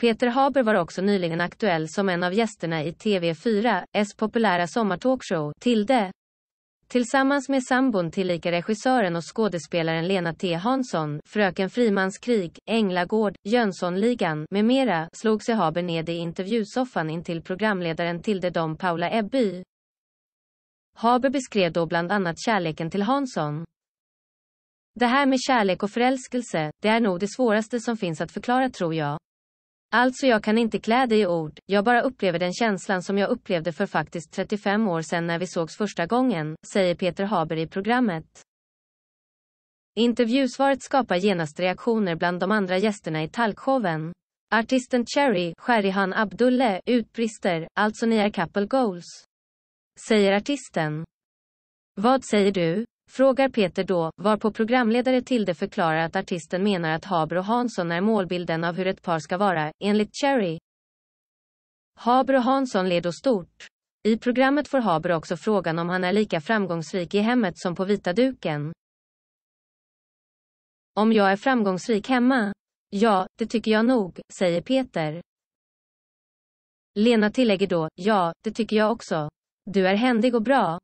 Peter Haber var också nyligen aktuell som en av gästerna i TV4s populära sommartalkshow Tilde. Tillsammans med sambon tillika regissören och skådespelaren Lena T Hansson, Fröken Frimans krig, Änglagård, Jönssonligan med mera slog sig Haber ned i intervjusoffan intill programledaren Tilde Dom Paula Ebby. Haber beskrev då bland annat kärleken till Hansson. Det här med kärlek och förälskelse, det är nog det svåraste som finns att förklara tror jag. Alltså jag kan inte klä dig i ord, jag bara upplever den känslan som jag upplevde för faktiskt 35 år sedan när vi sågs första gången, säger Peter Haber i programmet. Intervjusvaret skapar genast reaktioner bland de andra gästerna i talkshowen. Artisten Cherry, Sherihan Abdulle, utbrister, alltså ni är couple goals. Säger artisten. Vad säger du? Frågar Peter då, varpå programledare Tilde förklarar att artisten menar att Haber och Hansson är målbilden av hur ett par ska vara, enligt Cherry. Haber och Hansson leder stort. I programmet får Haber också frågan om han är lika framgångsrik i hemmet som på vita duken. Om jag är framgångsrik hemma? Ja, det tycker jag nog, säger Peter. Lena tillägger då, ja, det tycker jag också. Du är händig och bra.